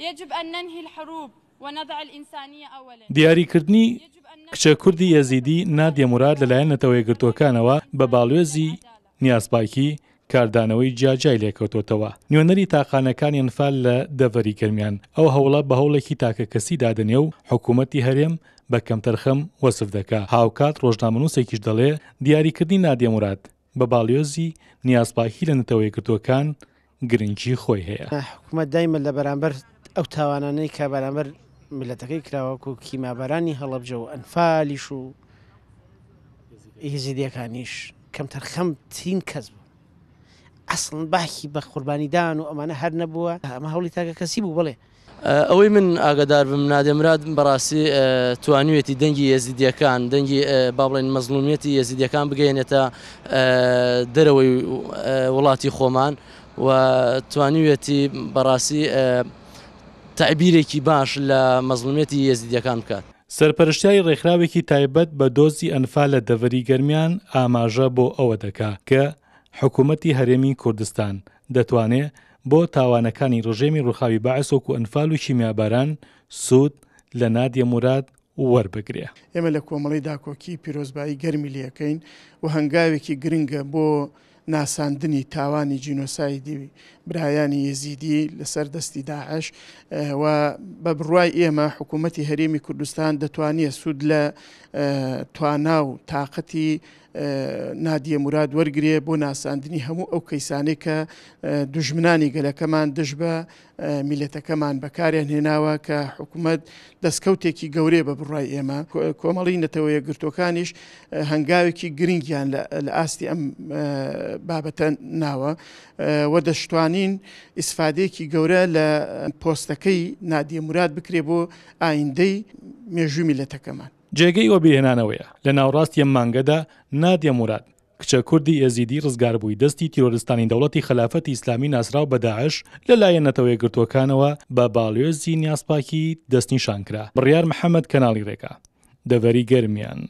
يجب أن ننهي الحروب ونضع الإنسانية أولا دياري كردني کچە کوردی یەزیدی نادیە مراد لەلایەن نەتەوەیەگرتوەکانەوە بە باڵێزی نیازباکی کاردانەوەی جاجای لێکەوتۆتەوە نوێنەری تاقانەکانی ئەنفال لە دەڤری گەرمیان ئەو هەوڵە بە هەوڵێکی تاکە کەسی دادنێ و حکوومەتتی هەرێم بە کەمتەرخەم وەسف دەکا هاوکات ڕۆژنامەنووسێکیش دەڵێ دیاریکردنی نادیە مراد بە باڵیۆزی نیازباکی لە نەتەوەیەگرتوەکان گرنگی خۆی هەیە حکوومەت دایمە لە بەرامبەر ئەو تاوانانەی کە بەرامبەر ملەتەکەی کراوەکو کیمابارانی هەڵەبجە و ئەنفالیش و هزیدیەکانیش کەم تەرخەم ترین کەس بوو ئەسڵن باخی بە قوربانیدان و ئەمانە هەر نەبووە ئەمە هەوڵی تاکە کەسی بوو بڵێ ئەوەی من ئاگدار بم نادەمراد بەڕاستی توانوێتی دەنگی یێزیدیەکان دەنگی با بڵێن مەزلومەتی یێزیدیەکان بگەێنێتە دەرەوەی وڵاتی خۆمان و توانوێتی بەڕاستی تعبیرێکی باش لە مەزلومێتی یزیدەکان بکات. سەرپەرشتیای ڕێکخراوێکی تایبەت بە دۆزی ئەنفا لە دەوەری گەرمیان ئاماژە بۆ ئەوە دەکا کە حکوومەتتی هەرێمی کوردستان دەتوانێت بۆ تاوانەکانی ڕژێمی ڕوخاوی باعسۆک و ئەنفال و شیمیاباران سوود لە نادیە مراد وەربگرێ ئێمە لە کۆمەڵی داکۆکی پیرۆزبایی گەرمی لەکەین و هەنگاوێکی گرنگە بۆ ناساندنی تاوانی جینۆسایدی برایانی یزیدی لەسەر دەستی داعش و بە بڕوای ئێمە حکوومەتتی هەرێمی کوردستان دەتوانیە سوود لە توانا و تااقەتی نادیە مراد وەرگێ بۆ ناساندنی هەموو ئەو کەیسانەی کە دوژمنانی گەلەکەمان دش بە میلەتەکەمان بەکاریان هێناوە کە حکوومەت دەستکەوتێکی گەورەیە بە بڕای ئێمە کۆمەڵی نەتەوەیە گرتوەکانیش هەنگاوێکی گرنگیان لە ئاستی ئەم بابەتە ناوە وە دەشتوانین ئیسفادەیەکی گەورە لە پۆستەکەی نادیێمورات بکرێ بۆ ئایندەی مێژوی میلەتەکەمان جێگەی وە بێنانەوەیە لە ناوڕاستیە مانگەدا نادیێمورات کچە کوردی ئێزیدی ڕزگار بووی دەستی تیرۆرستانی دەوڵەتی خلافەتی ئیسلامی ناسرااو بەداعش لە لایەن نەتەوەی گرتوەکانەوە بە باڵێزی نیاسپاکی دەستنیشانکرا بڕیار محەممەد کەناڵی ڕێکا دەڤەری گەرمیان.